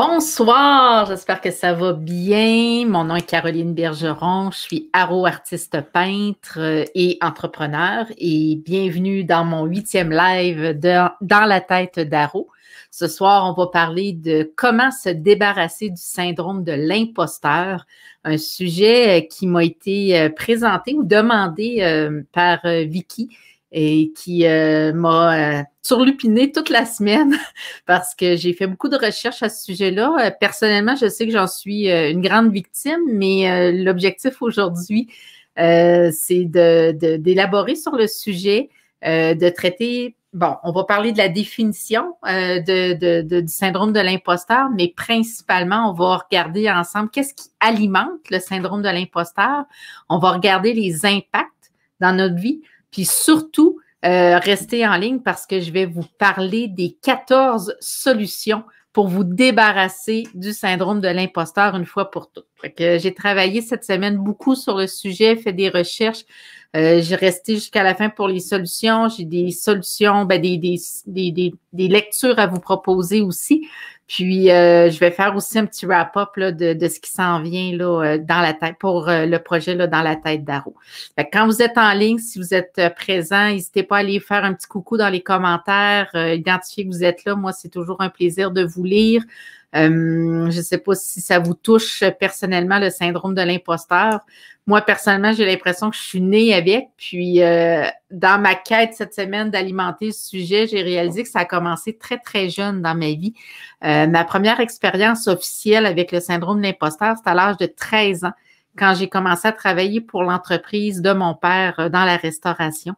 Bonsoir, j'espère que ça va bien. Mon nom est Caroline Bergeron, je suis aro artiste peintre euh, et entrepreneur et bienvenue dans mon huitième live dans la tête d'Aro. Ce soir, on va parler de comment se débarrasser du syndrome de l'imposteur, un sujet euh, qui m'a été euh, présenté ou demandé par Vicky, et qui euh, m'a euh, surlupiné toute la semaine parce que j'ai fait beaucoup de recherches à ce sujet-là. Euh, personnellement, je sais que j'en suis euh, une grande victime, mais l'objectif aujourd'hui, c'est d'élaborer sur le sujet, de traiter bon, on va parler de la définition du syndrome de l'imposteur, mais principalement, on va regarder ensemble qu'est-ce qui alimente le syndrome de l'imposteur. On va regarder les impacts dans notre vie. Puis surtout, euh, restez en ligne parce que je vais vous parler des 14 solutions pour vous débarrasser du syndrome de l'imposteur une fois pour toutes. J'ai travaillé cette semaine beaucoup sur le sujet, fait des recherches. Euh, j'ai resté jusqu'à la fin pour les solutions. J'ai des solutions, ben, des, des, lectures à vous proposer aussi. Puis, euh, je vais faire aussi un petit wrap-up de, de, ce qui s'en vient là, euh, dans la tête pour euh, le projet là, dans la tête d'Aro. Quand vous êtes en ligne, si vous êtes présent, n'hésitez pas à aller faire un petit coucou dans les commentaires. Euh, identifiez que vous êtes là. Moi, c'est toujours un plaisir de vous lire. Euh, je ne sais pas si ça vous touche personnellement le syndrome de l'imposteur. Moi, personnellement, j'ai l'impression que je suis née avec. Puis, euh, dans ma quête cette semaine d'alimenter le sujet, j'ai réalisé que ça a commencé très, très jeune dans ma vie. Euh, ma première expérience officielle avec le syndrome de l'imposteur, c'est à l'âge de 13 ans quand j'ai commencé à travailler pour l'entreprise de mon père euh, dans la restauration.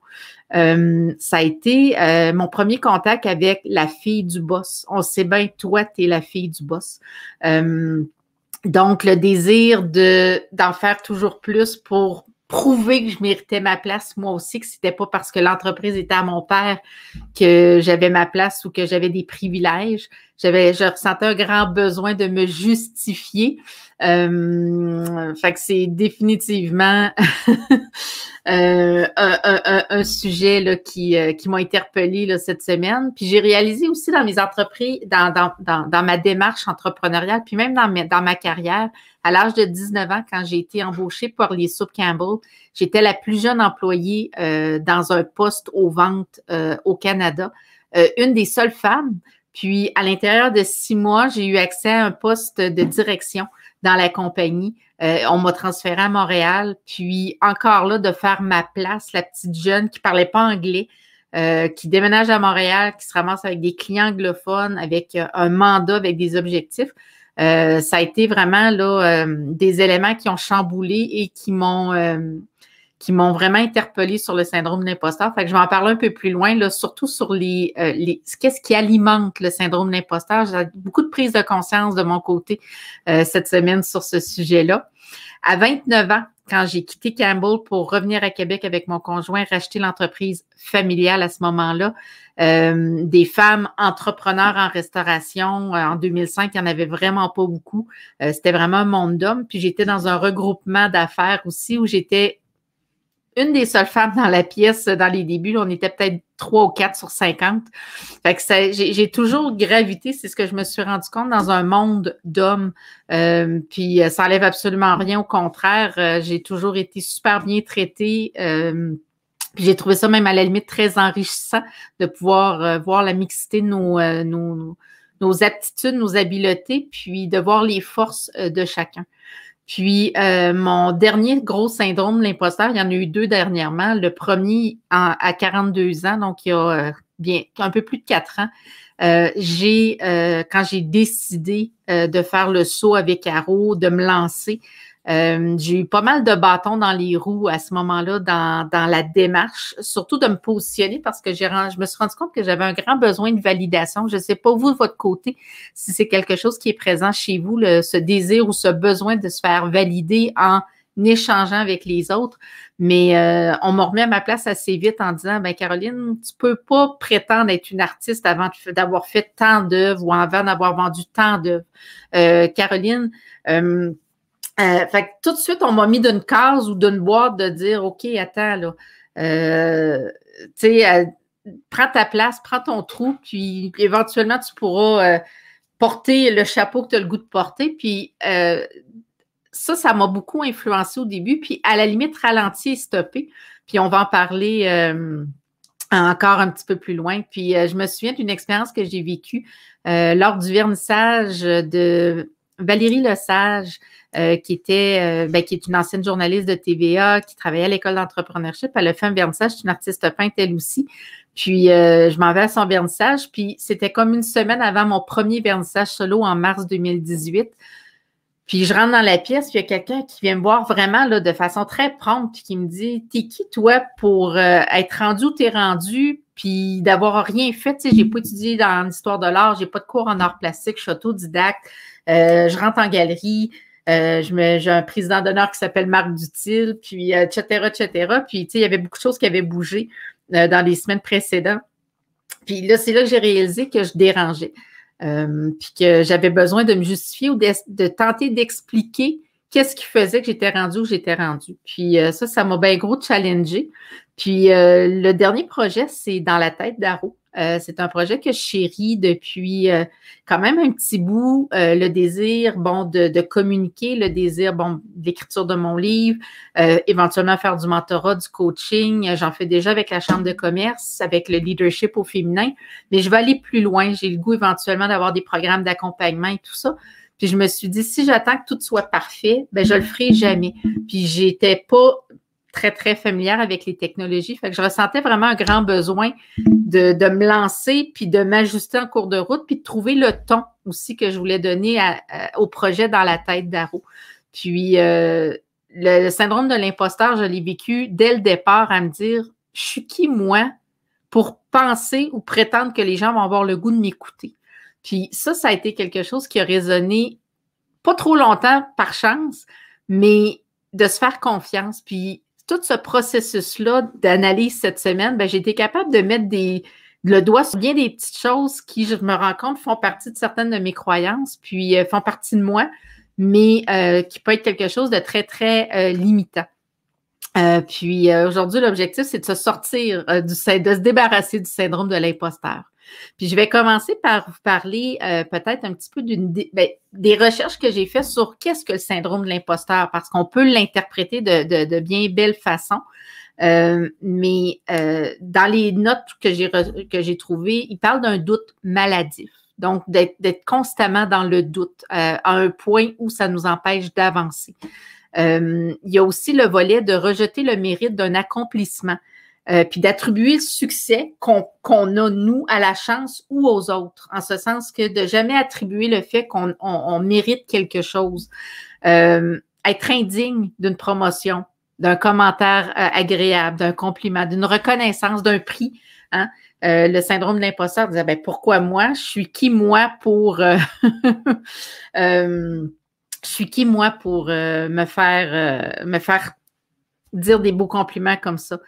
Euh, ça a été euh, mon premier contact avec la fille du boss. On sait bien, toi, tu es la fille du boss. donc, le désir de d'en faire toujours plus pour prouver que je méritais ma place moi aussi, que c'était pas parce que l'entreprise était à mon père que j'avais ma place ou que j'avais des privilèges. J'avais, je ressentais un grand besoin de me justifier. Euh, fait que c'est définitivement euh, un, sujet là, qui, euh, qui m'a interpellée là, cette semaine. Puis j'ai réalisé aussi dans mes entreprises, dans, ma démarche entrepreneuriale, puis même dans ma carrière, à l'âge de 19 ans, quand j'ai été embauchée par les Soup Campbell, j'étais la plus jeune employée euh, dans un poste aux ventes euh, au Canada, euh, une des seules femmes. Puis, à l'intérieur de six mois, j'ai eu accès à un poste de direction dans la compagnie. on m'a transférée à Montréal. Puis, encore là, de faire ma place, la petite jeune qui parlait pas anglais, qui déménage à Montréal, qui se ramasse avec des clients anglophones, avec un mandat, avec des objectifs. Euh, ça a été vraiment là, euh, des éléments qui ont chamboulé et qui m'ont euh, qui m'ont vraiment interpellé sur le syndrome de Fait je vais en parler un peu plus loin, là, surtout sur les, qu'est-ce qui alimente le syndrome de J'ai beaucoup de prise de conscience de mon côté cette semaine sur ce sujet-là. À 29 ans, quand j'ai quitté Campbell pour revenir à Québec avec mon conjoint, racheter l'entreprise familiale à ce moment-là. Euh, des femmes entrepreneurs en restauration, euh, en 2005, il n'y en avait vraiment pas beaucoup. Euh, c'était vraiment un monde d'hommes. Puis j'étais dans un regroupement d'affaires aussi où j'étais une des seules femmes dans la pièce euh, dans les débuts. On était peut-être trois ou quatre sur cinquante. que j'ai toujours gravité, c'est ce que je me suis rendu compte, dans un monde d'hommes. Euh, puis euh, ça enlève absolument rien. Au contraire, j'ai toujours été super bien traitée. j'ai trouvé ça même à la limite très enrichissant de pouvoir voir la mixité de nos, nos aptitudes, nos habiletés, puis de voir les forces de chacun. Puis euh, mon dernier gros syndrome de l'imposteur, il y en a eu deux dernièrement. Le premier à 42 ans, donc il y a euh, bien un peu plus de quatre ans. Euh, j'ai quand j'ai décidé de faire le saut avec Arrow, de me lancer, euh, j'ai eu pas mal de bâtons dans les roues à ce moment-là dans, dans, la démarche, surtout de me positionner parce que j'ai, je me suis rendu compte que j'avais un grand besoin de validation. Je ne sais pas, vous, de votre côté, si c'est quelque chose qui est présent chez vous, le, ce désir ou ce besoin de se faire valider en échangeant avec les autres. Mais euh, on m'a remis à ma place assez vite en disant, ben Caroline, tu peux pas prétendre être une artiste avant d'avoir fait tant d'œuvres ou avant d'avoir vendu tant d'œuvres. Euh, Caroline, euh, euh, fait que tout de suite, on m'a mis d'une case ou d'une boîte de dire OK, attends, là, euh, tu sais, euh, prends ta place, prends ton trou, puis éventuellement, tu pourras porter le chapeau que tu as le goût de porter. Puis ça, ça m'a beaucoup influencé au début, puis à la limite, ralenti et stoppé. Puis on va en parler encore un petit peu plus loin. Puis je me souviens d'une expérience que j'ai vécue lors du vernissage de Valérie Lesage, euh, qui était, euh, ben, qui est une ancienne journaliste de TVA, qui travaillait à l'école d'entrepreneurship. Elle a fait un vernissage, c'est une artiste peinte elle aussi. Puis euh, je m'en vais à son vernissage, puis c'était comme une semaine avant mon premier vernissage solo en mars 2018. Puis je rentre dans la pièce, puis il y a quelqu'un qui vient me voir vraiment là, de façon très prompte, qui me dit T'es qui toi pour euh, être rendu où t'es rendu, puis d'avoir rien fait? Tu sais, j'ai pas étudié dans l'histoire de l'art, j'ai pas de cours en art plastique, je suis autodidacte, euh, je rentre en galerie. Euh, j'ai un président d'honneur qui s'appelle Marc Dutil, puis etc., euh, etc. Puis, tu sais, il y avait beaucoup de choses qui avaient bougé euh, dans les semaines précédentes. Puis là, c'est là que j'ai réalisé que je dérangeais. Euh, puis que j'avais besoin de me justifier ou de, tenter d'expliquer qu'est-ce qui faisait que j'étais rendue où j'étais rendue. Puis euh, ça, ça m'a bien gros challengé. Puis euh, le dernier projet, c'est dans la tête d'Aro. Euh, c'est un projet que je chéris depuis euh, quand même un petit bout. Euh, le désir, bon, de, communiquer, le désir, bon, d'écriture de mon livre, éventuellement faire du mentorat, du coaching. J'en fais déjà avec la Chambre de commerce, avec le leadership au féminin. Mais je vais aller plus loin. J'ai le goût éventuellement d'avoir des programmes d'accompagnement et tout ça. Puis je me suis dit, si j'attends que tout soit parfait, ben je le ferai jamais. Puis j'étais pas, très, très familière avec les technologies. Fait que je ressentais vraiment un grand besoin de, de me lancer, puis de m'ajuster en cours de route, puis de trouver le ton aussi que je voulais donner au projet dans la tête d'Aro. Puis euh, le, syndrome de l'imposteur, je l'ai vécu dès le départ à me dire je suis qui moi pour penser ou prétendre que les gens vont avoir le goût de m'écouter. Puis ça, ça a été quelque chose qui a résonné pas trop longtemps par chance, mais de se faire confiance. Puis tout ce processus-là d'analyse cette semaine, ben, j'ai été capable de mettre des, le doigt sur bien des petites choses qui, je me rends compte, font partie de certaines de mes croyances, puis euh, font partie de moi, mais euh, qui peut être quelque chose de très, très euh, limitant. puis aujourd'hui, l'objectif, c'est de se sortir du, de se débarrasser du syndrome de l'imposteur. Puis je vais commencer par vous parler euh, peut-être un petit peu ben, des recherches que j'ai faites sur qu'est-ce que le syndrome de l'imposteur, parce qu'on peut l'interpréter de, bien belle façon. Euh, mais euh, dans les notes que j'ai, trouvées, il parle d'un doute maladif. Donc, d'être constamment dans le doute à un point où ça nous empêche d'avancer. il y a aussi le volet de rejeter le mérite d'un accomplissement. Euh, puis d'attribuer le succès qu'on a, nous, à la chance ou aux autres, en ce sens que de jamais attribuer le fait qu'on on, mérite quelque chose, euh, être indigne d'une promotion, d'un commentaire euh, agréable, d'un compliment, d'une reconnaissance, d'un prix. Hein. le syndrome de l'imposteur disait, ben, pourquoi moi? Je suis qui, moi, pour... je suis qui, moi, pour me, faire, me faire dire des beaux compliments comme ça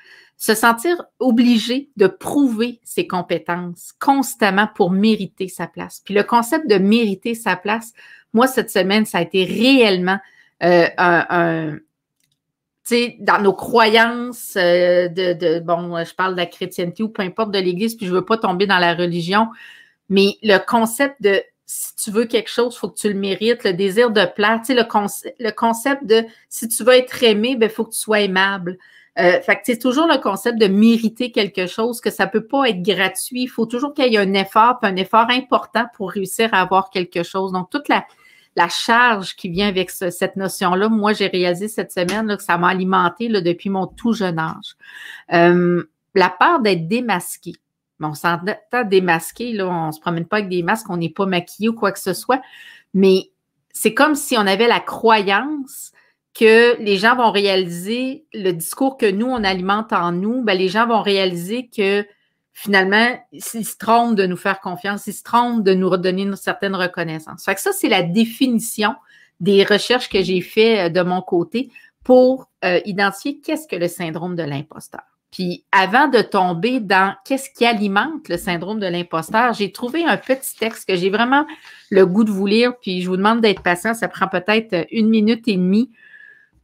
se sentir obligé de prouver ses compétences constamment pour mériter sa place. Puis le concept de mériter sa place, moi, cette semaine, ça a été réellement euh, un, dans nos croyances euh, de, bon, je parle de la chrétienté ou peu importe de l'Église, puis je ne veux pas tomber dans la religion, mais le concept de si tu veux quelque chose, il faut que tu le mérites, le désir de plaire, le, le concept de si tu veux être aimé, il ben, faut que tu sois aimable. Euh, fait que c'est toujours le concept de mériter quelque chose, que ça peut pas être gratuit. Il faut toujours qu'il y ait un effort, un effort important pour réussir à avoir quelque chose. Donc, toute la, charge qui vient avec cette notion-là, moi, j'ai réalisé cette semaine que ça m'a alimenté là, depuis mon tout jeune âge. Euh, la peur d'être démasqué. on s'entend démasqué, là, on se promène pas avec des masques, on n'est pas maquillé ou quoi que ce soit, mais c'est comme si on avait la croyance que les gens vont réaliser le discours que nous, on alimente en nous, ben, les gens vont réaliser que finalement, ils se trompent de nous faire confiance, ils se trompent de nous redonner une certaine reconnaissance. Fait que ça, c'est la définition des recherches que j'ai fait euh, de mon côté pour euh, identifier qu'est-ce que le syndrome de l'imposteur. Puis avant de tomber dans qu'est-ce qui alimente le syndrome de l'imposteur, j'ai trouvé un petit texte que j'ai vraiment le goût de vous lire, puis je vous demande d'être patient, ça prend peut-être une minute et demie.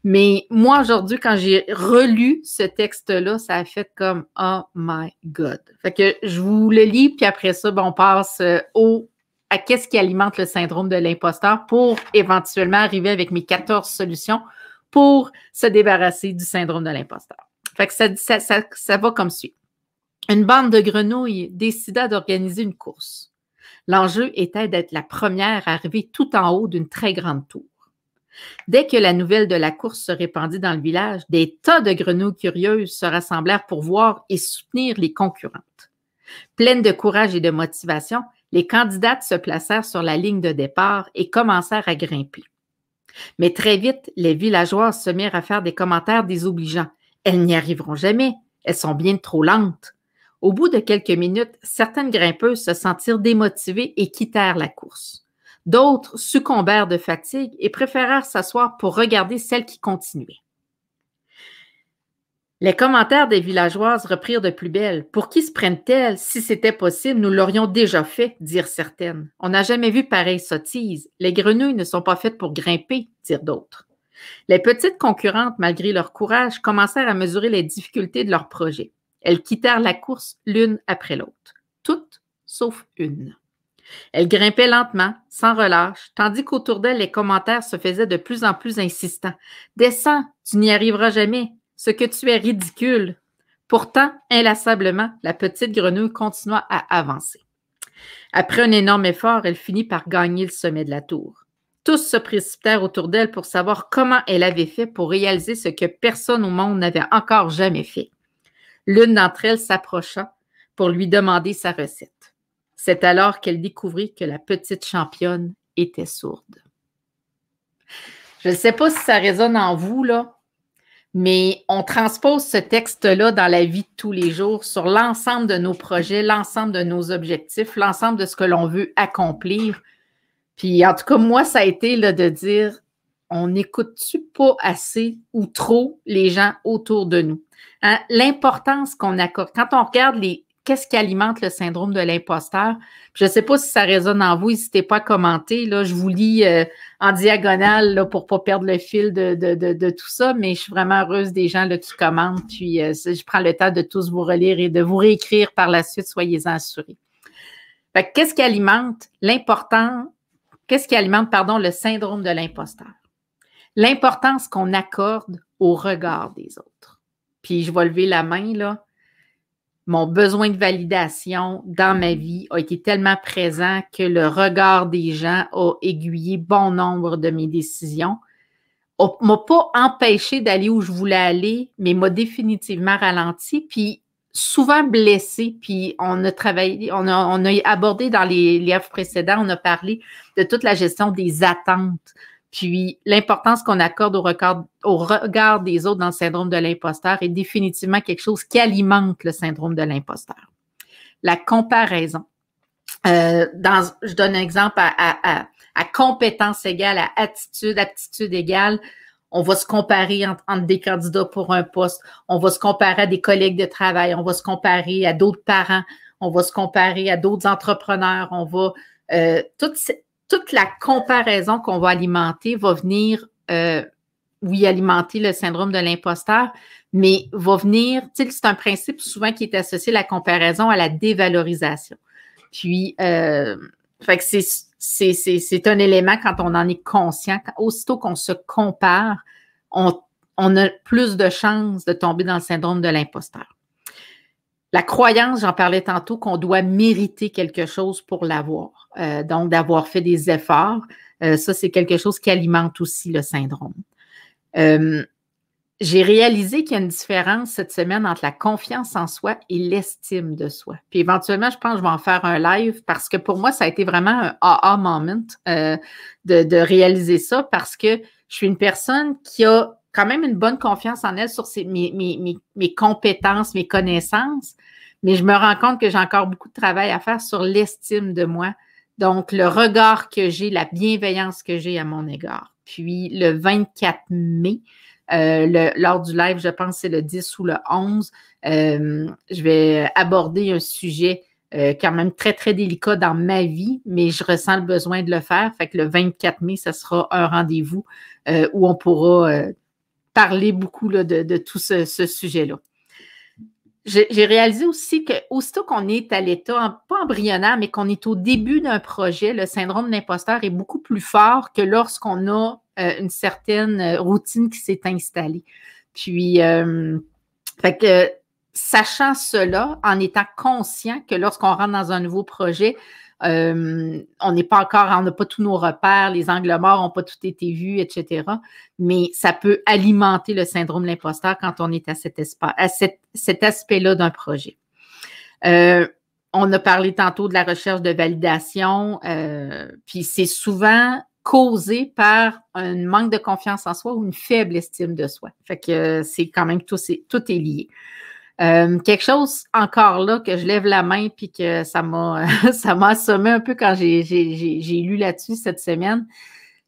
Mais moi, aujourd'hui, quand j'ai relu ce texte-là, ça a fait comme Oh my God. Fait que je vous le lis, puis après ça, ben, on passe euh, au à qu'est-ce qui alimente le syndrome de l'imposteur pour éventuellement arriver avec mes 14 solutions pour se débarrasser du syndrome de l'imposteur. Fait que ça, ça, ça, ça va comme suit. Une bande de grenouilles décida d'organiser une course. L'enjeu était d'être la première à arriver tout en haut d'une très grande tour. Dès que la nouvelle de la course se répandit dans le village, des tas de grenouilles curieuses se rassemblèrent pour voir et soutenir les concurrentes. Pleines de courage et de motivation, les candidates se placèrent sur la ligne de départ et commencèrent à grimper. Mais très vite, les villageois se mirent à faire des commentaires désobligeants. Elles n'y arriveront jamais, elles sont bien trop lentes. Au bout de quelques minutes, certaines grimpeuses se sentirent démotivées et quittèrent la course. D'autres succombèrent de fatigue et préférèrent s'asseoir pour regarder celles qui continuaient. Les commentaires des villageoises reprirent de plus belle. Pour qui se prennent-elles? Si c'était possible, nous l'aurions déjà fait, dirent certaines. On n'a jamais vu pareille sottise. Les grenouilles ne sont pas faites pour grimper, dirent d'autres. Les petites concurrentes, malgré leur courage, commencèrent à mesurer les difficultés de leur projet. Elles quittèrent la course l'une après l'autre, toutes sauf une. Elle grimpait lentement, sans relâche, tandis qu'autour d'elle les commentaires se faisaient de plus en plus insistants. Descends, tu n'y arriveras jamais. Ce que tu es ridicule. Pourtant, inlassablement, la petite grenouille continua à avancer. Après un énorme effort, elle finit par gagner le sommet de la tour. Tous se précipitèrent autour d'elle pour savoir comment elle avait fait pour réaliser ce que personne au monde n'avait encore jamais fait. L'une d'entre elles s'approcha pour lui demander sa recette. C'est alors qu'elle découvrit que la petite championne était sourde. Je ne sais pas si ça résonne en vous, là, mais on transpose ce texte-là dans la vie de tous les jours, sur l'ensemble de nos projets, l'ensemble de nos objectifs, l'ensemble de ce que l'on veut accomplir. Puis en tout cas, moi, ça a été là, de dire, on n'écoute-tu pas assez ou trop les gens autour de nous? Hein? L'importance qu'on accorde. Quand on regarde les qu'est-ce qui alimente le syndrome de l'imposteur? Je ne sais pas si ça résonne en vous, n'hésitez pas à commenter. Là, je vous lis euh, en diagonale pour ne pas perdre le fil de, tout ça, mais je suis vraiment heureuse des gens là, qui commentent. Puis euh, je prends le temps de tous vous relire et de vous réécrire par la suite, soyez-en assurés. Qu'est-ce qui alimente l'important, qu'est-ce qui alimente, pardon, le syndrome de l'imposteur? L'importance qu'on accorde au regard des autres. Puis je vais lever la main, là mon besoin de validation dans ma mhm. vie a été tellement présent que le regard des gens a aiguillé bon nombre de mes décisions. M'a pas empêché d'aller où je voulais aller, mais m'a définitivement ralenti, puis souvent blessé. Puis on a travaillé, on a, abordé dans les livres précédents, on a parlé de toute la gestion des attentes puis l'importance qu'on accorde au regard, des autres dans le syndrome de l'imposteur est définitivement quelque chose qui alimente le syndrome de l'imposteur. La comparaison. Euh, dans, je donne un exemple à, compétence égale, à attitude, aptitude égale. On va se comparer entre, des candidats pour un poste. On va se comparer à des collègues de travail. On va se comparer à d'autres parents. On va se comparer à d'autres entrepreneurs. On va euh, toutes ces, toute la comparaison qu'on va alimenter va venir, euh, oui, alimenter le syndrome de l'imposteur, mais va venir, c'est un principe souvent qui est associé la comparaison à la dévalorisation. Puis, euh, c'est, c'est, c'est, c'est un élément quand on en est conscient. aussitôt qu'on se compare, on, on a plus de chances de tomber dans le syndrome de l'imposteur la croyance, j'en parlais tantôt, qu'on doit mériter quelque chose pour l'avoir. Euh, donc, d'avoir fait des efforts, euh, ça, c'est quelque chose qui alimente aussi le syndrome. Euh, j'ai réalisé qu'il y a une différence cette semaine entre la confiance en soi et l'estime de soi. Puis éventuellement, je pense que je vais en faire un live parce que pour moi, ça a été vraiment un aha moment de, de, réaliser ça parce que je suis une personne qui a quand même une bonne confiance en elle sur mes, compétences, mes connaissances, mais je me rends compte que j'ai encore beaucoup de travail à faire sur l'estime de moi. Donc, le regard que j'ai, la bienveillance que j'ai à mon égard. Puis, le 24 mai, euh, lors du live, je pense que c'est le 10 ou le 11, euh, je vais aborder un sujet euh, quand même très, très délicat dans ma vie, mais je ressens le besoin de le faire. Fait que le 24 mai, ce sera un rendez-vous où on pourra parler beaucoup de, tout ce, sujet-là. J'ai réalisé aussi que qu'on est à l'état, pas embryonnaire, mais qu'on est au début d'un projet, le syndrome d'imposteur est beaucoup plus fort que lorsqu'on a euh, une certaine euh, routine qui s'est installée. Puis, euh, sachant cela, en étant conscient que lorsqu'on rentre dans un nouveau projet, euh, on n'est pas encore, hein, on n'a pas tous nos repères, les angles morts n'ont pas tout été vus, etc. Mais ça peut alimenter le syndrome de l'imposteur quand on est à cet, cet, aspect-là d'un projet. Euh, on a parlé tantôt de la recherche de validation, euh, puis c'est souvent causé par un manque de confiance en soi ou une faible estime de soi. Fait que c'est quand même tout, tout est lié. Euh, quelque chose encore là que je lève la main puis que ça m'a ça m'a assommé un peu quand j'ai lu là-dessus cette semaine.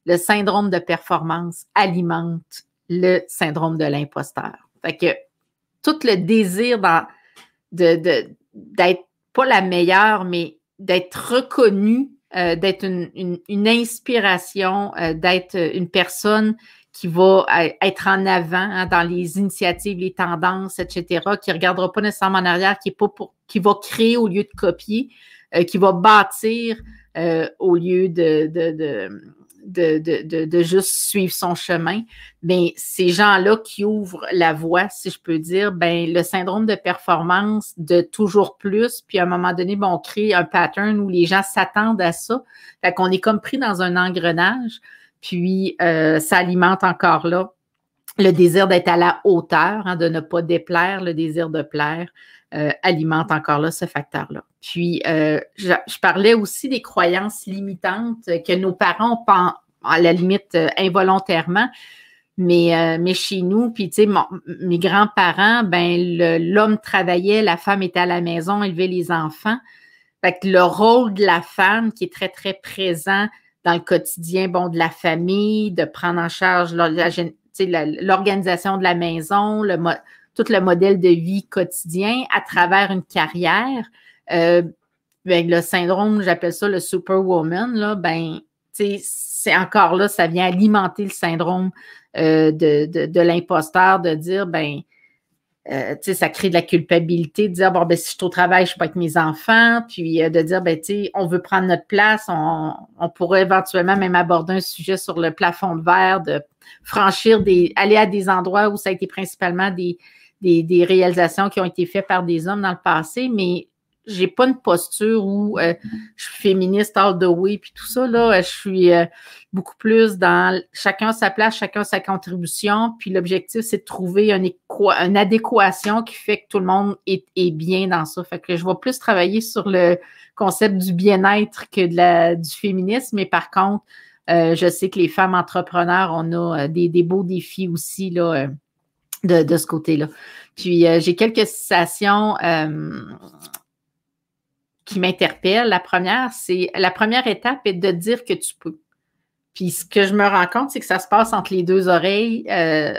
Le syndrome de performance alimente le syndrome de l'imposteur. Fait que tout le désir de d'être pas la meilleure, mais d'être reconnue, euh, d'être une, une, inspiration, euh, d'être une personne qui va être en avant hein, dans les initiatives, les tendances, etc., qui ne regardera pas nécessairement en arrière, qui, qui va créer au lieu de copier, euh, qui va bâtir euh, au lieu de, de, de, de, juste suivre son chemin. Mais ces gens-là qui ouvrent la voie, si je peux dire, ben, le syndrome de performance de toujours plus, puis à un moment donné, bon, on crée un pattern où les gens s'attendent à ça. Fait qu'on est comme pris dans un engrenage. Puis, euh, ça alimente encore là le désir d'être à la hauteur, hein, de ne pas déplaire, le désir de plaire, euh, alimente encore là ce facteur-là. Puis, euh, je, parlais aussi des croyances limitantes que nos parents ont, à la limite euh, involontairement, mais, mais, chez nous, puis tu sais, mes grands-parents, ben l'homme travaillait, la femme était à la maison, élevait les enfants. Fait que le rôle de la femme qui est très, très présent dans le quotidien, bon, de la famille, de prendre en charge l'organisation de la maison, le tout le modèle de vie quotidien à travers une carrière. Euh, ben, le syndrome, j'appelle ça le superwoman, là, ben, c'est encore là, ça vient alimenter le syndrome euh, de, de, de l'imposteur, de dire, ben, euh, ça crée de la culpabilité de dire bon, ben, si je suis au travail, je suis pas avec mes enfants, puis euh, de dire ben, on veut prendre notre place, on, on, pourrait éventuellement même aborder un sujet sur le plafond de verre, de franchir des. aller à des endroits où ça a été principalement des, des, des réalisations qui ont été faites par des hommes dans le passé, mais j'ai pas une posture où euh, je suis féministe all the way puis tout ça là, je suis euh, beaucoup plus dans chacun sa place, chacun sa contribution, puis l'objectif c'est de trouver une, adéquation qui fait que tout le monde est, bien dans ça. Fait que je vais plus travailler sur le concept du bien-être que de du féminisme, mais par contre, euh, je sais que les femmes entrepreneurs, on a des, beaux défis aussi là. De, ce côté-là. Puis j'ai quelques citations qui m'interpelle. La première, c'est la première étape est de dire que tu peux. Puis ce que je me rends compte, c'est que ça se passe entre les deux oreilles. Euh,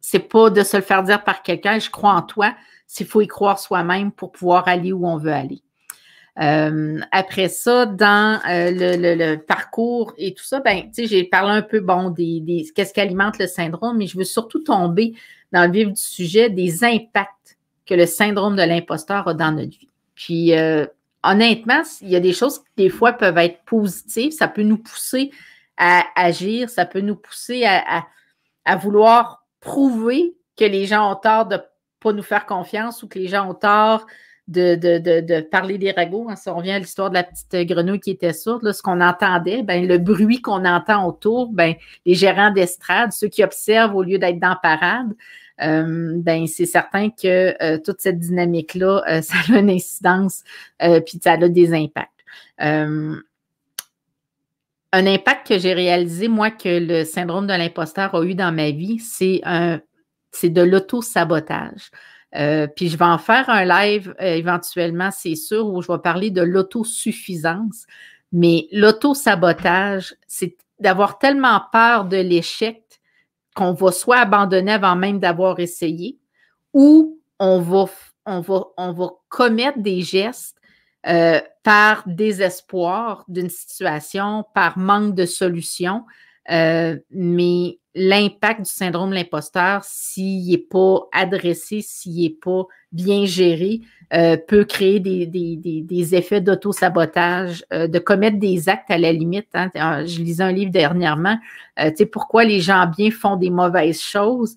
c'est pas de se le faire dire par quelqu'un, je crois en toi. S'il faut y croire soi-même pour pouvoir aller où on veut aller. Euh, après ça, dans euh, le, parcours et tout ça, ben, tu sais, j'ai parlé un peu bon des, qu'est-ce qu'alimente le syndrome, mais je veux surtout tomber dans le vif du sujet des impacts que le syndrome de l'imposteur a dans notre vie. Puis euh, honnêtement, il y a des choses qui, des fois, peuvent être positives. Ça peut nous pousser à agir, ça peut nous pousser à, vouloir prouver que les gens ont tort de ne pas nous faire confiance ou que les gens ont tort de, parler des ragots. Hein. si on revient à l'histoire de la petite grenouille qui était sourde, là, ce qu'on entendait, ben, le bruit qu'on entend autour, ben, les gérants d'estrade, ceux qui observent au lieu d'être dans parade, euh, ben c'est certain que euh, toute cette dynamique-là, euh, ça a une incidence, puis ça a des impacts. un impact que j'ai réalisé, moi, que le syndrome de l'imposteur a eu dans ma vie, c'est un c'est de l'auto-sabotage. puis je vais en faire un live éventuellement, c'est sûr, où je vais parler de l'autosuffisance. Mais l'auto-sabotage, c'est d'avoir tellement peur de l'échec qu'on va soit abandonner avant même d'avoir essayé, ou on va, on va, on va commettre des gestes euh, par désespoir d'une situation, par manque de solution, euh, mais l'impact du syndrome de l'imposteur, s'il n'est pas adressé, s'il n'est pas bien géré, euh, peut créer des, effets d'auto-sabotage, euh, de commettre des actes à la limite. Hein. Euh, je lisais un livre dernièrement, tu sais, pourquoi les gens bien font des mauvaises choses.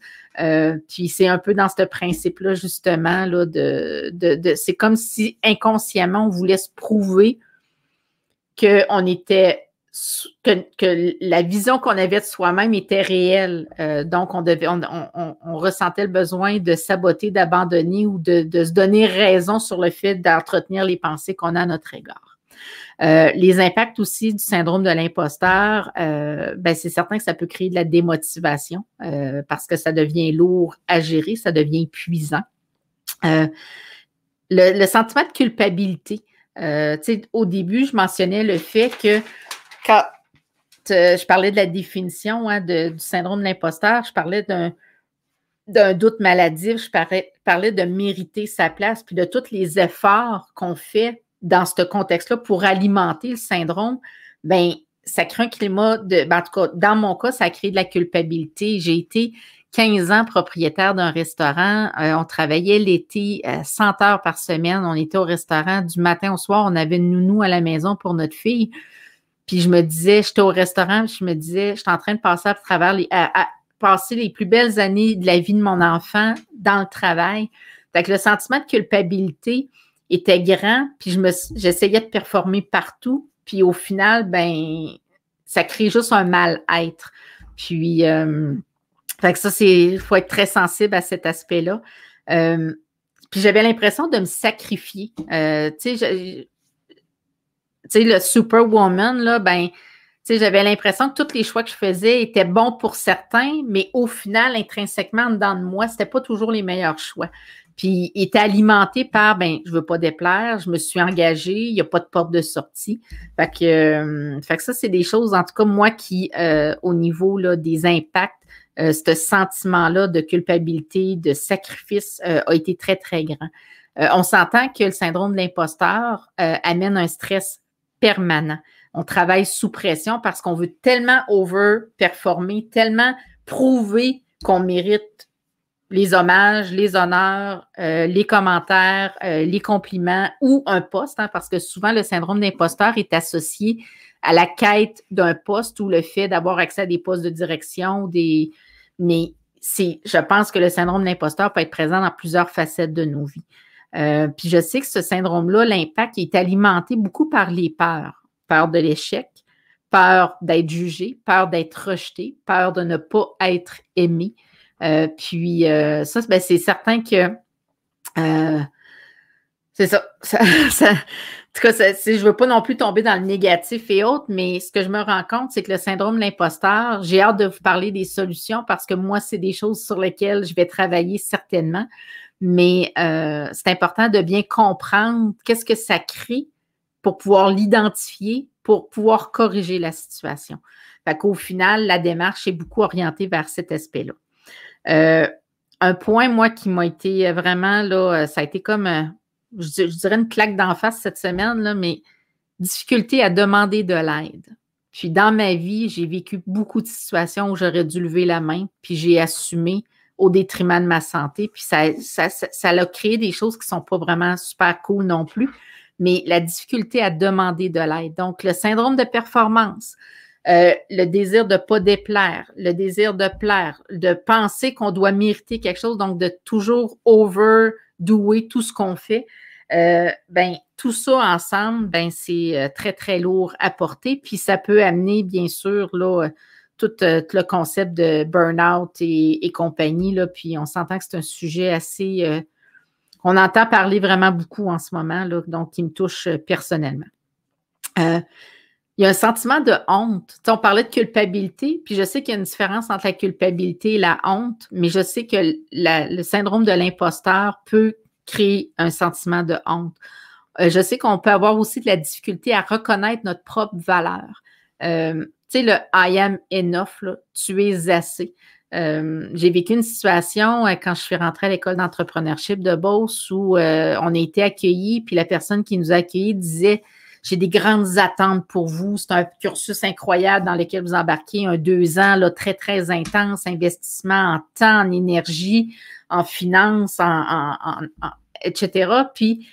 puis c'est un peu dans ce principe-là, justement, là, de, de c'est comme si inconsciemment, on voulait se prouver qu'on était que, la vision qu'on avait de soi-même était réelle. Euh, donc, on, devait, on, ressentait le besoin de saboter, d'abandonner ou de, se donner raison sur le fait d'entretenir les pensées qu'on a à notre égard. Euh, les impacts aussi du syndrome de l'imposteur, euh, ben c'est certain que ça peut créer de la démotivation euh, parce que ça devient lourd à gérer, ça devient puisant. le, le sentiment de culpabilité. au début, je mentionnais le fait que quand je parlais de la définition hein, du syndrome de l'imposteur, je parlais d'un d'un doute maladif, je parlais, de mériter sa place, puis de tous les efforts qu'on fait dans ce contexte-là pour alimenter le syndrome, bien, ça crée un climat de. Ben, en tout cas, dans mon cas, ça crée de la culpabilité. J'ai été 15 ans propriétaire d'un restaurant. Euh, on travaillait l'été à euh, 100 heures par semaine. On était au restaurant du matin au soir. On avait une nounou à la maison pour notre fille. Puis je me disais, j'étais au restaurant, je me disais, j'étais en train de passer à travers les, les plus belles années de la vie de mon enfant dans le travail. Fait le sentiment de culpabilité était grand, puis je me, j'essayais de performer partout, puis au final, ben, ça crée juste un mal-être. Puis, euh, fait que ça, c'est, faut être très sensible à cet aspect-là. Euh, puis j'avais l'impression de me sacrifier. Euh, tu sais, tu sais, le Superwoman, là, ben, tu sais, j'avais l'impression que tous les choix que je faisais étaient bons pour certains, mais au final, intrinsèquement, dedans de moi, c'était pas toujours les meilleurs choix. Puis, était alimenté par, ben, je veux pas déplaire, je me suis engagée, il n'y a pas de porte de sortie. Fait que, euh, fait que ça, c'est des choses, en tout cas, moi, qui, euh, au niveau là, des impacts, euh, ce sentiment-là de culpabilité, de sacrifice a été très, très grand. on s'entend que le syndrome de l'imposteur amène un stress on travaille sous pression parce qu'on veut tellement overperformer, tellement prouver qu'on mérite les hommages, les honneurs, euh, les commentaires, euh, les compliments ou un poste, hein, parce que souvent le syndrome d'imposteur est associé à la quête d'un poste ou le fait d'avoir accès à des postes de direction, des. Mais je pense que le syndrome d'imposteur peut être présent dans plusieurs facettes de nos vies. Euh, puis je sais que ce syndrome-là, l'impact est alimenté beaucoup par les peurs. Peur de l'échec, peur d'être jugé, peur d'être rejeté, peur de ne pas être aimé. Euh, puis euh, ça, ben, c'est certain que c'est ça, En tout cas, je ne veux pas non plus tomber dans le négatif et autres, mais ce que je me rends compte, c'est que le syndrome de l'imposteur, j'ai hâte de vous parler des solutions parce que moi, c'est des choses sur lesquelles je vais travailler certainement mais euh, c'est important de bien comprendre qu'est-ce que ça crée pour pouvoir l'identifier, pour pouvoir corriger la situation. Fait qu'au final, la démarche est beaucoup orientée vers cet aspect-là. Euh, un point, moi, qui m'a été euh, vraiment, là, ça a été comme, je, dirais une claque d'en face cette semaine, là, mais difficulté à demander de l'aide. Puis dans ma vie, j'ai vécu beaucoup de situations où j'aurais dû lever la main, puis j'ai assumé au détriment de ma santé. Puis ça, ça, ça, a créé des choses qui ne sont pas vraiment super cool non plus, mais la difficulté à demander de l'aide. Donc, le syndrome de performance, euh, le désir de ne pas déplaire, le désir de plaire, de penser qu'on doit mériter quelque chose, donc de toujours over overdouer tout ce qu'on fait. Euh, ben, tout ça ensemble, ben, c'est euh, très, très lourd à porter. Puis ça peut amener, bien sûr, là, euh, tout, le concept de burn-out et, compagnie. Là, puis on s'entend que c'est un sujet assez. Euh, on entend parler vraiment beaucoup en ce moment, là, donc qui me touche euh, personnellement. il y a un sentiment de honte. on parlait de culpabilité, puis je sais qu'il y a une différence entre la culpabilité et la honte, mais je sais que le syndrome de l'imposteur peut créer un sentiment de honte. je sais qu'on peut avoir aussi de la difficulté à reconnaître notre propre valeur le I am enough, tu es assez. Euh, j'ai vécu une situation euh, quand je suis rentrée à l'école d'entrepreneurship de Beauce où euh, on a été accueillis, puis la personne qui nous a accueillis disait J'ai des grandes attentes pour vous. C'est un cursus incroyable dans lequel vous embarquez un deux ans là, très, très intense, investissement en temps, en énergie, en finance, en, etc. Puis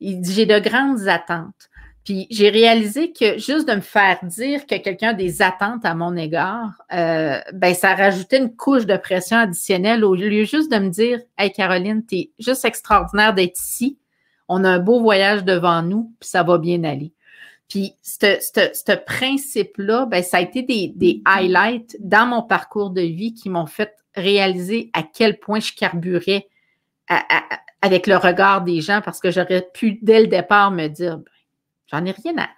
il dit J'ai de grandes attentes. Puis j'ai réalisé que juste de me faire dire que quelqu'un a des attentes à mon égard, euh, ben ça rajoutait une couche de pression additionnelle au lieu juste de me dire Hey Caroline, t'es juste extraordinaire d'être ici. On a un beau voyage devant nous, puis ça va bien aller. Puis ce principe-là, ben, ça a été des, des highlights dans mon parcours de vie qui m'ont fait réaliser à quel point je carburais avec le regard des gens parce que j'aurais pu dès le départ me dire J'en ai rien à.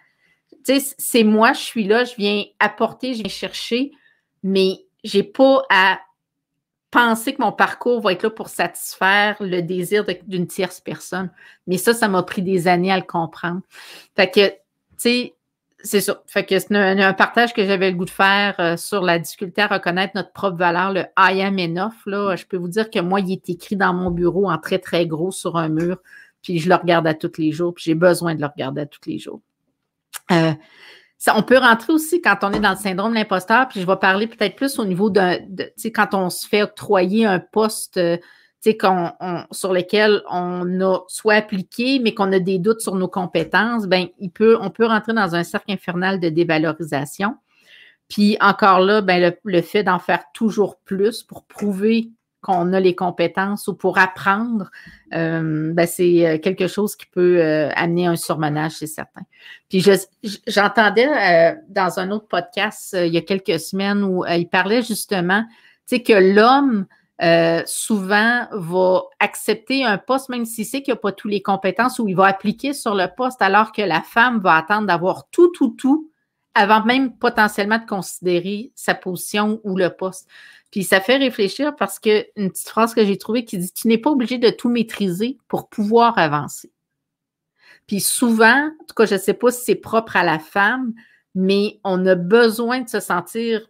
Tu sais, c'est moi, je suis là, je viens apporter, je viens chercher, mais je n'ai pas à penser que mon parcours va être là pour satisfaire le désir d'une tierce personne. Mais ça, ça m'a pris des années à le comprendre. Fait que, tu sais, c'est ça. Fait que c'est un, partage que j'avais le goût de faire euh, sur la difficulté à reconnaître notre propre valeur, le I am enough. Là. Je peux vous dire que moi, il est écrit dans mon bureau en très, très gros sur un mur puis je le regarde à tous les jours, puis j'ai besoin de le regarder à tous les jours. Euh, ça, on peut rentrer aussi quand on est dans le syndrome de l'imposteur, puis je vais parler peut-être plus au niveau de, tu sais, quand on se fait octroyer un poste euh, tu sais, sur lequel on a soit appliqué, mais qu'on a des doutes sur nos compétences, ben, il peut, on peut rentrer dans un cercle infernal de dévalorisation. Puis encore là, ben, le fait d'en faire toujours plus pour prouver qu'on a les compétences ou pour apprendre, euh, ben c'est euh, quelque chose qui peut euh, amener un surmenage, c'est certain. Puis j'entendais dans un autre podcast il y a quelques semaines où il parlait justement, tu que l'homme souvent va accepter un poste, même si c'est qu'il n'a pas toutes les compétences ou il va appliquer sur le poste, alors que la femme va attendre d'avoir tout, tout, tout avant même potentiellement de considérer sa position ou le poste. Puis ça fait réfléchir parce que une petite phrase que j'ai trouvée qui dit Tu n'es pas obligé de tout maîtriser pour pouvoir avancer. Puis souvent, en tout cas, je ne sais pas si c'est propre à la femme, mais on a besoin de se sentir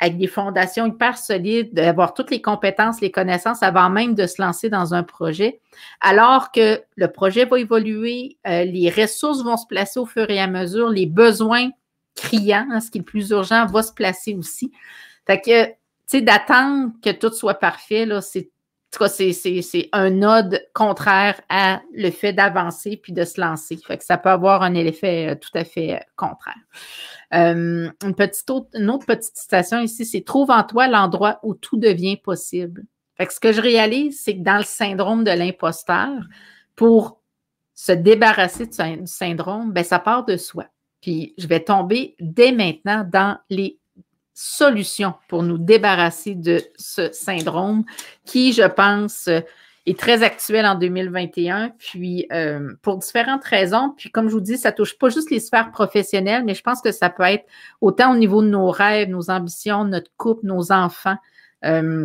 avec des fondations hyper solides, d'avoir toutes les compétences, les connaissances avant même de se lancer dans un projet, alors que le projet va évoluer, euh, les ressources vont se placer au fur et à mesure, les besoins criant, hein, ce qui est le plus urgent, va se placer aussi. Fait que, tu sais, d'attendre que tout soit parfait, là, c'est c'est un node contraire à le fait d'avancer puis de se lancer. Fait que ça peut avoir un effet euh, tout à fait euh, contraire. Euh, une, petite autre, petite citation ici, c'est Trouve en toi l'endroit où tout devient possible. Fait que ce que je réalise, c'est que dans le syndrome de l'imposteur, pour se débarrasser du syndrome, ben, ça part de soi. Puis je vais tomber dès maintenant dans les solutions pour nous débarrasser de ce syndrome qui, je pense, euh, est très actuel en 2021, puis euh, pour différentes raisons. Puis comme je vous dis, ça touche pas juste les sphères professionnelles, mais je pense que ça peut être autant au niveau de nos rêves, nos ambitions, notre couple, nos enfants. Euh,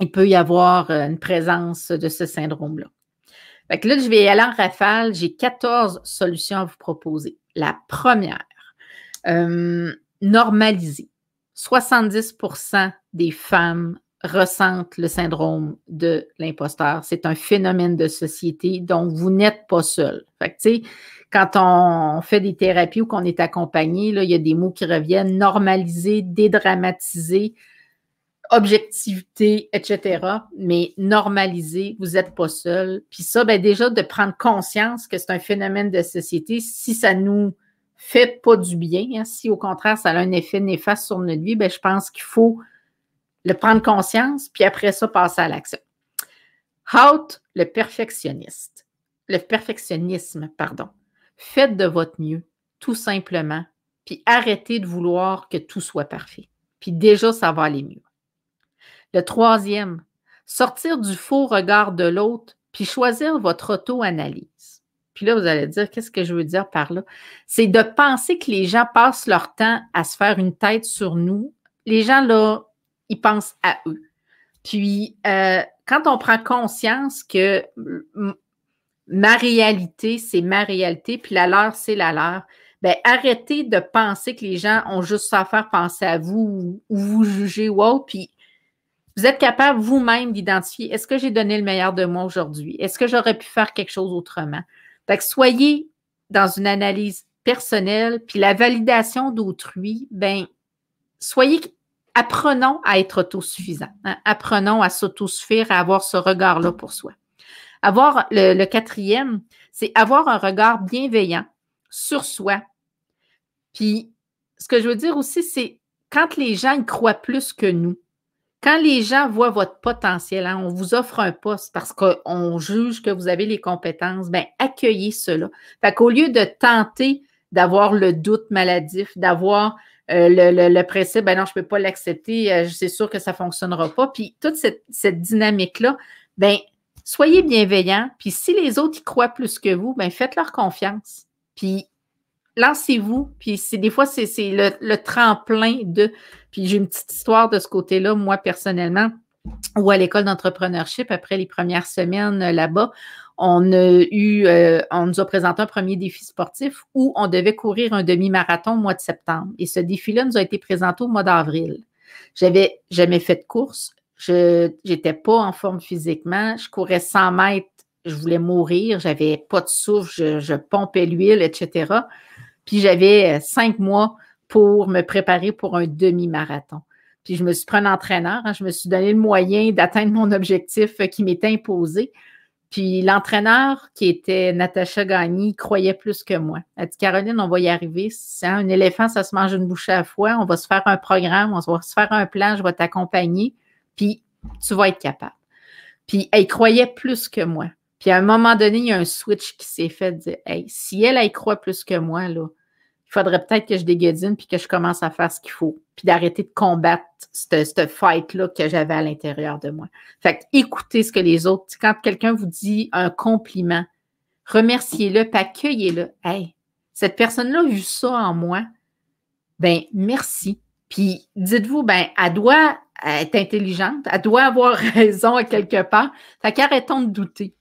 il peut y avoir une présence de ce syndrome-là. Fait que là, je vais y aller en rafale. J'ai 14 solutions à vous proposer. La première, euh, 70 des femmes ressentent le syndrome de l'imposteur. C'est un phénomène de société, donc vous n'êtes pas seul. Fait que, quand on fait des thérapies ou qu'on est accompagné, là, il y a des mots qui reviennent, normaliser, dédramatiser, objectivité, etc. Mais normaliser, vous n'êtes pas seul. Puis ça, ben déjà, de prendre conscience que c'est un phénomène de société, si ça nous fait pas du bien, hein, si au contraire, ça a un effet néfaste sur notre vie, ben, je pense qu'il faut le prendre conscience, puis après ça, passer à l'action. Haut le perfectionniste. Le perfectionnisme, pardon. Faites de votre mieux, tout simplement, puis arrêtez de vouloir que tout soit parfait. Puis déjà, ça va aller mieux. Le troisième, sortir du faux regard de l'autre, puis choisir votre auto-analyse. Puis là, vous allez dire, qu'est-ce que je veux dire par là? C'est de penser que les gens passent leur temps à se faire une tête sur nous. Les gens, là, ils pensent à eux. Puis, euh, quand on prend conscience que ma réalité, c'est ma réalité, puis la leur, c'est la leur, bien, arrêtez de penser que les gens ont juste à faire penser à vous ou vous juger ou autre, puis vous êtes capable vous-même d'identifier est-ce que j'ai donné le meilleur de moi aujourd'hui? Est-ce que j'aurais pu faire quelque chose autrement? Fait que soyez dans une analyse personnelle, puis la validation d'autrui, ben, soyez apprenons à être autosuffisant, hein. apprenons à s'autosuffire, à avoir ce regard-là pour soi. Avoir le, le quatrième, c'est avoir un regard bienveillant sur soi. Puis, ce que je veux dire aussi, c'est quand les gens y croient plus que nous, quand les gens voient votre potentiel, hein, on vous offre un poste parce qu'on juge que vous avez les compétences, bien, accueillez cela. Fait qu'au lieu de tenter d'avoir le doute maladif, d'avoir euh, le, le, principe, ben non, je ne peux pas l'accepter, euh, c'est sûr que ça ne fonctionnera pas. Puis toute cette, dynamique-là, ben soyez bienveillants. Puis si les autres y croient plus que vous, bien, faites leur confiance. Puis lancez-vous. Puis c'est des fois, c'est le, tremplin de. Puis j'ai une petite histoire de ce côté-là, moi, personnellement, ou à l'école d'entrepreneurship, après les premières semaines euh, là-bas, on a eu, euh, on nous a présenté un premier défi sportif où on devait courir un demi-marathon au mois de septembre. Et ce défi-là nous a été présenté au mois d'avril. J'avais jamais fait de course. Je n'étais pas en forme physiquement. Je courais 100 mètres. Je voulais mourir. J'avais pas de souffle. je pompais l'huile, etc. Puis j'avais euh, cinq mois pour me préparer pour un demi-marathon. Puis je me suis pris un entraîneur, hein. je me suis donné le moyen d'atteindre mon objectif euh, qui m'était imposé. Puis l'entraîneur, qui était Natacha Gagni, croyait plus que moi. Elle dit Caroline, on va y arriver. C'est hein, un éléphant, ça se mange une bouchée à la fois. On va se faire un programme, on va se faire un plan, je vais t'accompagner. Puis tu vas être capable. Puis elle croyait plus que moi. Puis à un moment donné, il y a un switch qui s'est fait de dire Hey, si elle, elle croit plus que moi, là, il faudrait peut-être que je dégodine puis que je commence à faire ce qu'il faut. Puis d'arrêter de combattre cette, fight-là que j'avais à l'intérieur de moi. Fait écoutez ce que les autres. Quand quelqu'un vous dit un compliment, remerciez-le, accueillez-le. Hey, cette personne-là a vu ça en moi. Ben, merci. Puis dites-vous, ben, elle doit être intelligente, elle doit avoir raison à quelque part. Fait qu'arrêtons de douter.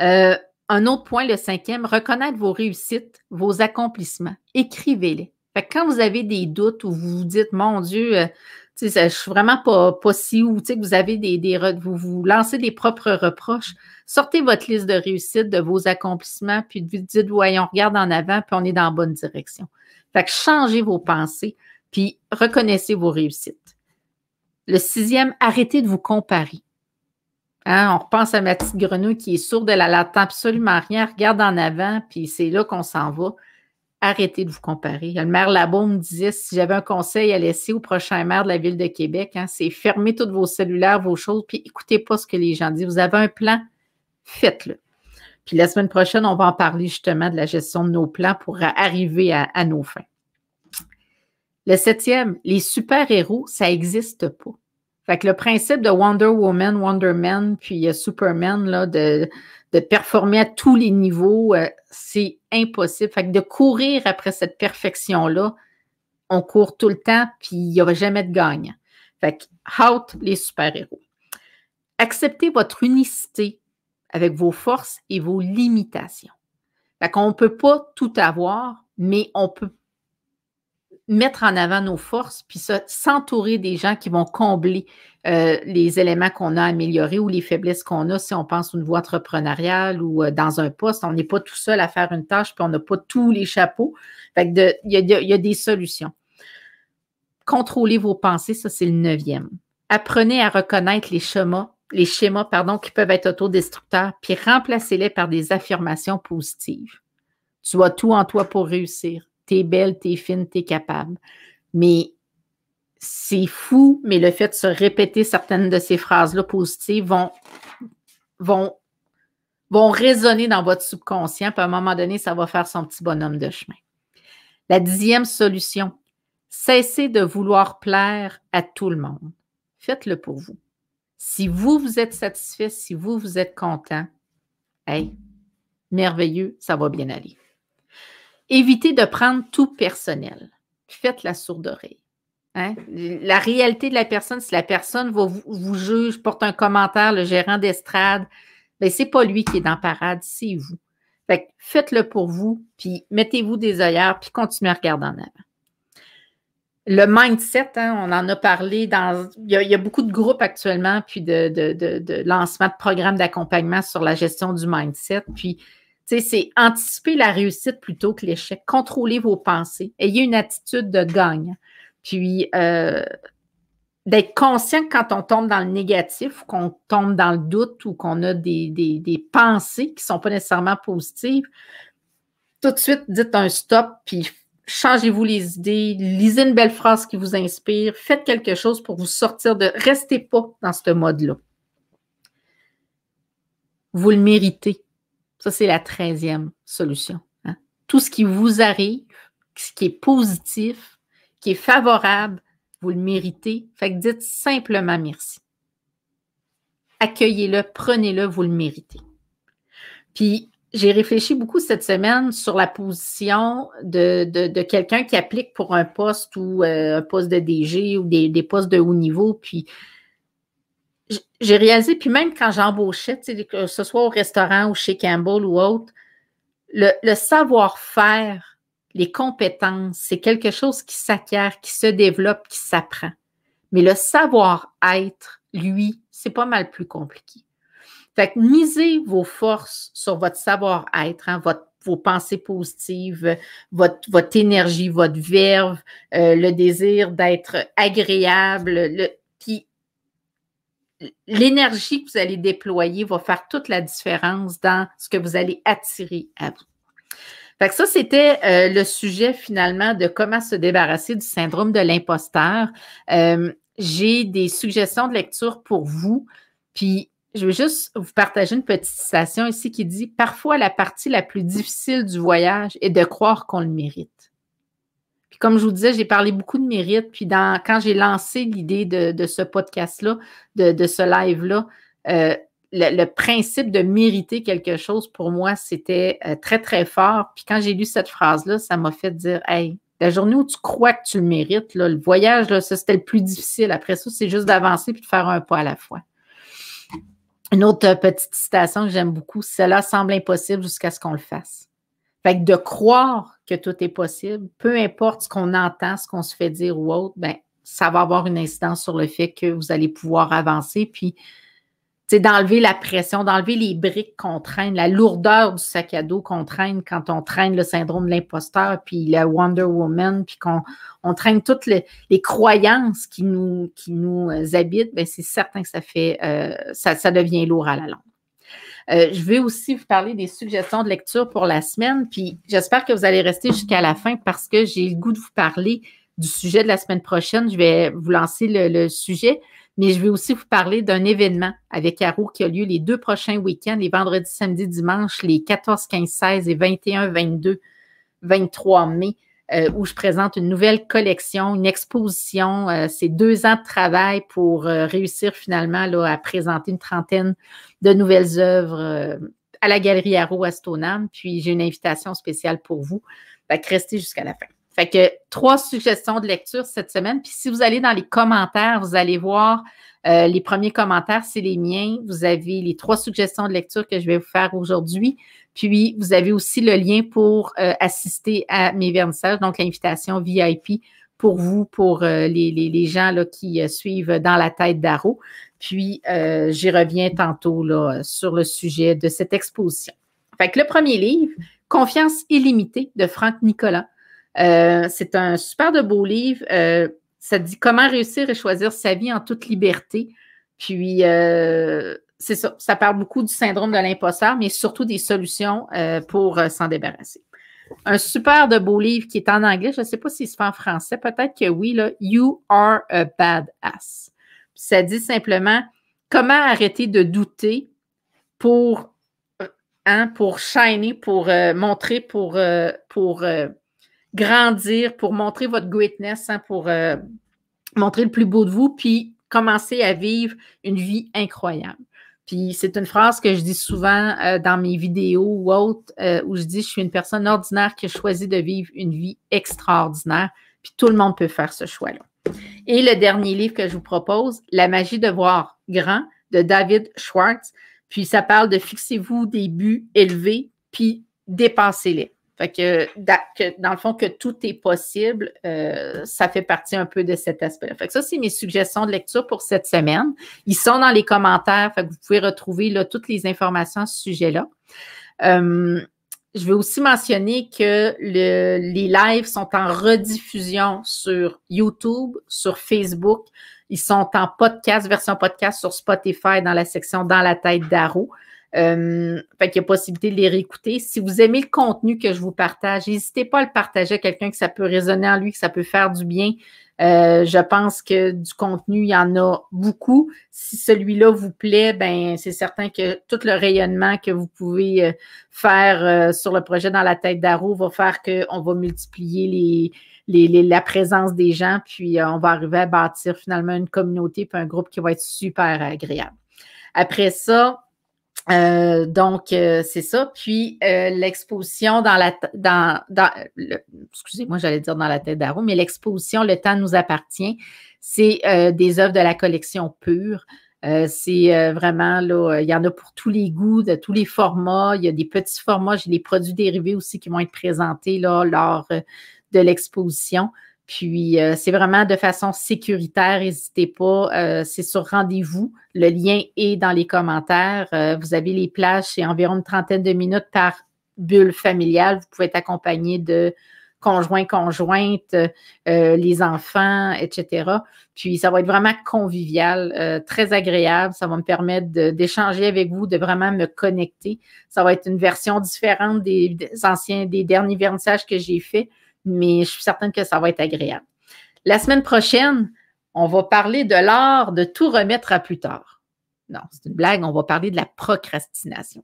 Euh, un autre point, le cinquième, reconnaître vos réussites, vos accomplissements. Écrivez-les. quand vous avez des doutes ou vous vous dites, mon Dieu, je euh, je suis vraiment pas, pas si ou que vous avez des, vous, vous lancez des propres reproches, sortez votre liste de réussites, de vos accomplissements, puis vous dites, voyons, regarde en avant, puis on est dans la bonne direction. Fait que changez vos pensées, puis reconnaissez vos réussites. Le sixième, arrêtez de vous comparer. Hein, on repense à ma petite grenouille qui est sourde, elle n'attend absolument rien, regarde en avant, puis c'est là qu'on s'en va. Arrêtez de vous comparer. Le maire Labo me disait si j'avais un conseil à laisser au prochain maire de la Ville de Québec, hein, c'est fermez tous vos cellulaires, vos choses, puis écoutez pas ce que les gens disent. Vous avez un plan, faites-le. Puis la semaine prochaine, on va en parler justement de la gestion de nos plans pour arriver à, à nos fins. Le septième, les super-héros, ça n'existe pas. Fait que le principe de Wonder Woman, Wonder Man, puis euh, Superman, là, de, performer à tous les niveaux, euh, c'est impossible. Fait que de courir après cette perfection-là, on court tout le temps, puis il n'y aura jamais de gagne. Fait que, out les super-héros. Acceptez votre unicité avec vos forces et vos limitations. Fait qu'on ne peut pas tout avoir, mais on peut mettre en avant nos forces, puis s'entourer des gens qui vont combler euh, les éléments qu'on a améliorés ou les faiblesses qu'on a. Si on pense une voie entrepreneuriale ou euh, dans un poste, on n'est pas tout seul à faire une tâche, puis on n'a pas tous les chapeaux. Fait que il y, y, a des solutions. Contrôlez vos pensées, ça c'est le neuvième. Apprenez à reconnaître les schémas, les schémas pardon, qui peuvent être autodestructeurs, puis remplacez-les par des affirmations positives. Tu as tout en toi pour réussir t'es belle, t'es fine, t'es capable. Mais c'est fou, mais le fait de se répéter certaines de ces phrases-là positives vont, vont, vont résonner dans votre subconscient, puis à un moment donné, ça va faire son petit bonhomme de chemin. La dixième solution, cessez de vouloir plaire à tout le monde. Faites-le pour vous. Si vous, vous êtes satisfait, si vous, vous êtes content, hey, merveilleux, ça va bien aller évitez de prendre tout personnel. Faites la sourde oreille. Hein? La réalité de la personne, si la personne vous, juge, porte un commentaire, le gérant d'estrade, ce ben, c'est pas lui qui est dans parade, c'est vous. faites-le pour vous, puis mettez-vous des œillères, puis continuez à regarder en avant. Le mindset, hein, on en a parlé dans. Il y a, beaucoup de groupes actuellement, puis de, de lancement de programmes d'accompagnement sur la gestion du mindset. Puis c'est anticiper la réussite plutôt que l'échec. Contrôlez vos pensées. Ayez une attitude de gagne. Puis, euh, d'être conscient que quand on tombe dans le négatif, qu'on tombe dans le doute ou qu'on a des, des, des pensées qui ne sont pas nécessairement positives, tout de suite, dites un stop, puis changez-vous les idées, lisez une belle phrase qui vous inspire, faites quelque chose pour vous sortir de... Restez pas dans ce mode-là. Vous le méritez. Ça, c'est la treizième solution. Hein. Tout ce qui vous arrive, ce qui est positif, qui est favorable, vous le méritez. Fait que dites simplement merci. Accueillez-le, prenez-le, vous le méritez. Puis, j'ai réfléchi beaucoup cette semaine sur la position de, quelqu'un qui applique pour un poste ou euh, un poste de DG ou des, des postes de haut niveau, puis j'ai réalisé, puis même quand j'embauchais, que ce soit au restaurant ou chez Campbell ou autre, le, savoir-faire, les compétences, c'est quelque chose qui s'acquiert, qui se développe, qui s'apprend. Mais le savoir-être, lui, c'est pas mal plus compliqué. Fait que misez vos forces sur votre savoir-être, hein, votre vos pensées positives, votre, votre énergie, votre verve, euh, le désir d'être agréable, le, puis l'énergie que vous allez déployer va faire toute la différence dans ce que vous allez attirer à vous. Fait ça, c'était euh, le sujet finalement de comment se débarrasser du syndrome de l'imposteur. Euh, j'ai des suggestions de lecture pour vous. Puis, je veux juste vous partager une petite citation ici qui dit Parfois, la partie la plus difficile du voyage est de croire qu'on le mérite. Puis comme je vous disais, j'ai parlé beaucoup de mérite. Puis quand j'ai lancé l'idée de, ce podcast-là, de, ce live-là, euh, le, principe de mériter quelque chose, pour moi, c'était euh, très, très fort. Puis quand j'ai lu cette phrase-là, ça m'a fait dire Hey, la journée où tu crois que tu le mérites, le voyage, ça, c'était le plus difficile. Après ça, c'est juste d'avancer puis de faire un pas à la fois. Une autre euh, petite citation que j'aime beaucoup, cela semble impossible jusqu'à ce qu'on le fasse. Fait que de croire que tout est possible, peu importe ce qu'on entend, ce qu'on se fait dire ou autre, ben, ça va avoir une incidence sur le fait que vous allez pouvoir avancer. Puis, d'enlever la pression, d'enlever les briques qu'on traîne, la lourdeur du sac à dos qu'on traîne quand on traîne le syndrome de l'imposteur, puis la Wonder Woman, puis qu'on on traîne toutes les, croyances qui nous, qui nous habitent, ben, c'est certain que ça fait, euh, ça, ça devient lourd à la longue. Euh, je vais aussi vous parler des suggestions de lecture pour la semaine. Puis j'espère que vous allez rester jusqu'à la fin parce que j'ai le goût de vous parler du sujet de la semaine prochaine. Je vais vous lancer le, le sujet, mais je vais aussi vous parler d'un événement avec Caro qui a lieu les deux prochains week-ends, les vendredis, samedi dimanche les 14, 15, 16 et 21, 22, 23 mai. Euh, où je présente une nouvelle collection, une exposition. Euh, c'est deux ans de travail pour euh, réussir finalement là, à présenter une trentaine de nouvelles œuvres à la Galerie Arrow à Stoneham. Puis j'ai une invitation spéciale pour vous. restez jusqu'à la fin. Fait que trois suggestions de lecture cette semaine. Puis si vous allez dans les commentaires, vous allez voir euh, les premiers commentaires, c'est les miens. Vous avez les trois suggestions de lecture que je vais vous faire aujourd'hui. Puis vous avez aussi le lien pour euh, assister à mes vernissages, donc l'invitation VIP pour vous, pour euh, les, les, gens là, qui suivent dans la tête d'Aro. Puis j'y reviens tantôt là, sur le sujet de cette exposition. Fait que le premier livre, Confiance illimitée de Franck Nicolas. Euh, c'est un super de beau livre. Euh, ça dit comment réussir et choisir sa vie en toute liberté. Puis, euh, c'est ça, ça parle beaucoup du syndrome de l'imposteur, mais surtout des solutions pour s'en débarrasser. Un super de beau livre qui est en anglais. Je ne sais pas s'il se fait en français. Peut-être que oui, là. You are a badass. Ça dit simplement comment arrêter de douter pour, hein, pour shiner, pour montrer, pour, pour grandir, pour montrer votre greatness, hein, pour euh, montrer le plus beau de vous, puis commencer à vivre une vie incroyable. Puis c'est une phrase que je dis souvent euh, dans mes vidéos ou autres, euh, où je dis je suis une personne ordinaire qui a choisi de vivre une vie extraordinaire. Puis tout le monde peut faire ce choix-là. Et le dernier livre que je vous propose, La magie de voir grand de David Schwartz. Puis ça parle de fixez-vous des buts élevés, puis dépassez-les. Fait que, dans le fond, que tout est possible, euh, ça fait partie un peu de cet aspect-là. Fait que ça, c'est mes suggestions de lecture pour cette semaine. Ils sont dans les commentaires, fait que vous pouvez retrouver toutes les informations à ce sujet-là. Euh, je veux aussi mentionner que les lives sont en rediffusion sur YouTube, sur Facebook. Ils sont en podcast, version podcast sur Spotify dans la section Dans la tête d'Aro. Euh, fait qu'il y a possibilité de les réécouter. Si vous aimez le contenu que je vous partage, n'hésitez pas à le partager à quelqu'un que ça peut résonner en lui, que ça peut faire du bien. Euh, je pense que du contenu, il y en a beaucoup. Si celui-là vous plaît, ben c'est certain que tout le rayonnement que vous pouvez euh, faire euh, sur le projet dans la tête d'Aro va faire qu'on va multiplier les, la présence des gens, puis on va arriver à bâtir finalement une communauté puis un groupe qui va être super agréable. Après ça, euh, donc, euh, c'est ça. Puis, euh, l'exposition dans la... Dans, dans excusez-moi, j'allais dire dans la tête d'Aro, mais l'exposition Le temps nous appartient, c'est des œuvres de la collection pure. c'est vraiment, là, il y en a pour tous les goûts, de tous les formats. Il y a des petits formats, j'ai des produits dérivés aussi qui vont être présentés là, lors de l'exposition. Puis, euh, c'est vraiment de façon sécuritaire. N'hésitez pas. Euh, c'est sur rendez-vous. Le lien est dans les commentaires. Euh, vous avez les plages. C'est environ une trentaine de minutes par bulle familiale. Vous pouvez être accompagné de conjoints, conjointes, les enfants, etc. Puis, ça va être vraiment convivial, très agréable. Ça va me permettre d'échanger avec vous, de vraiment me connecter. Ça va être une version différente des, anciens, des derniers vernissages que j'ai faits mais je suis certaine que ça va être agréable. La semaine prochaine, on va parler de l'art de tout remettre à plus tard. Non, c'est une blague, on va parler de la procrastination.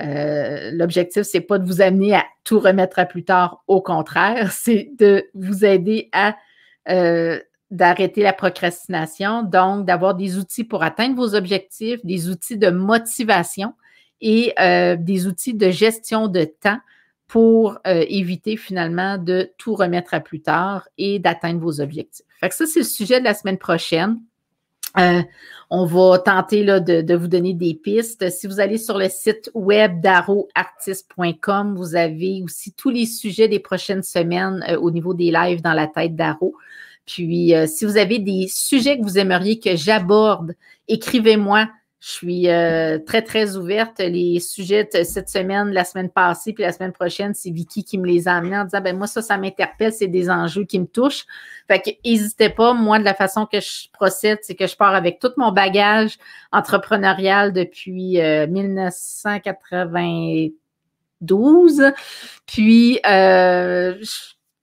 Euh, l'objectif, ce n'est pas de vous amener à tout remettre à plus tard, au contraire, c'est de vous aider à euh, d'arrêter la procrastination, donc d'avoir des outils pour atteindre vos objectifs, des outils de motivation et euh, des outils de gestion de temps pour euh, éviter finalement de tout remettre à plus tard et d'atteindre vos objectifs. ça, c'est le sujet de la semaine prochaine. Euh, on va tenter là, de, vous donner des pistes. Si vous allez sur le site web d'arroartiste.com, vous avez aussi tous les sujets des prochaines semaines euh, au niveau des lives dans la tête d'Aro. Puis, si vous avez des sujets que vous aimeriez que j'aborde, écrivez-moi. Je suis euh, très, très ouverte. Les sujets de cette semaine, la semaine passée, puis la semaine prochaine, c'est Vicky qui me les a amenés en disant, ben moi, ça, ça m'interpelle, c'est des enjeux qui me touchent. Fait que, n'hésitez pas. Moi, de la façon que je procède, c'est que je pars avec tout mon bagage entrepreneurial depuis 1992. Euh, puis, euh, je,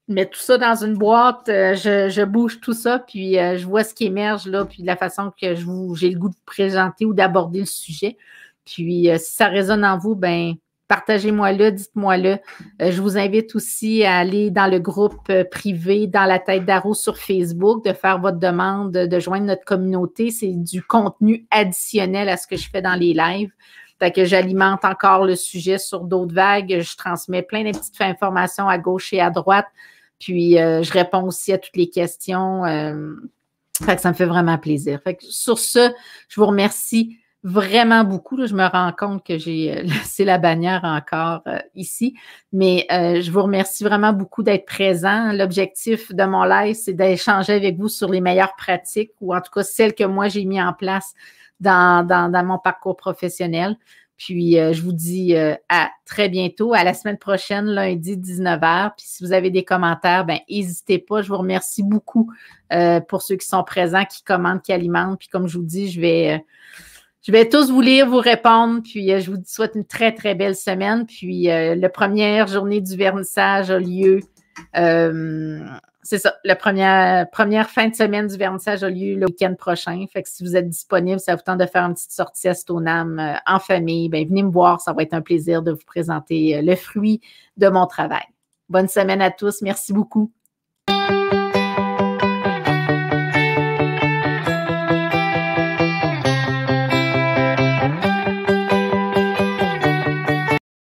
mets tout ça dans une boîte, euh, je, je, bouge tout ça, puis euh, je vois ce qui émerge là, puis de la façon que je vous, j'ai le goût de présenter ou d'aborder le sujet. Puis euh, si ça résonne en vous, ben partagez-moi-le, dites-moi-le. je vous invite aussi à aller dans le groupe privé dans la tête d'Arrow sur Facebook, de faire votre demande, de joindre notre communauté. C'est du contenu additionnel à ce que je fais dans les lives. Fait que j'alimente encore le sujet sur d'autres vagues. Je transmets plein de petites informations à gauche et à droite. Puis, euh, je réponds aussi à toutes les questions. Euh, fait que ça me fait vraiment plaisir. Fait sur ce, je vous remercie vraiment beaucoup. je me rends compte que j'ai euh, laissé la bannière encore ici, mais je vous remercie vraiment beaucoup d'être présent. L'objectif de mon live, c'est d'échanger avec vous sur les meilleures pratiques ou en tout cas celles que moi j'ai mis en place dans, dans mon parcours professionnel. Puis, euh, je vous dis euh, à très bientôt, à la semaine prochaine, lundi 19h. Puis, si vous avez des commentaires, ben n'hésitez pas. Je vous remercie beaucoup euh, pour ceux qui sont présents, qui commentent, qui alimentent. Puis, comme je vous dis, je vais, je vais tous vous lire, vous répondre. Puis, je vous souhaite une très, très belle semaine. Puis, la première journée du vernissage a lieu c'est ça. La première, première fin de semaine du vernissage a lieu le week-end prochain. Fait que si vous êtes disponible, ça vous tente de faire une petite sortie à Stonam euh, en famille, ben, venez me voir. Ça va être un plaisir de vous présenter euh, le fruit de mon travail. Bonne semaine à tous. Merci beaucoup.